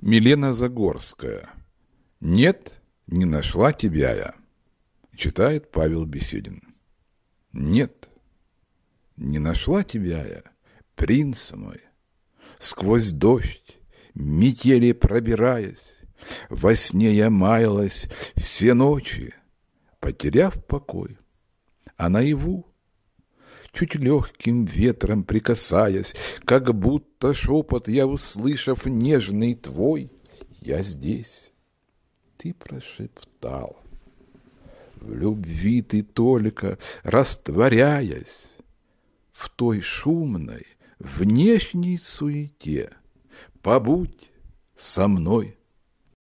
Милена Загорская. «Нет, не нашла тебя я», — читает Павел Беседин. «Нет, не нашла тебя я, принц мой, сквозь дождь, метели пробираясь, во сне я маялась все ночи, потеряв покой, а наяву чуть легким ветром прикасаясь, как будто шепот я, услышав нежный твой, я здесь. Ты прошептал. В любви ты только растворяясь в той шумной внешней суете. Побудь со мной.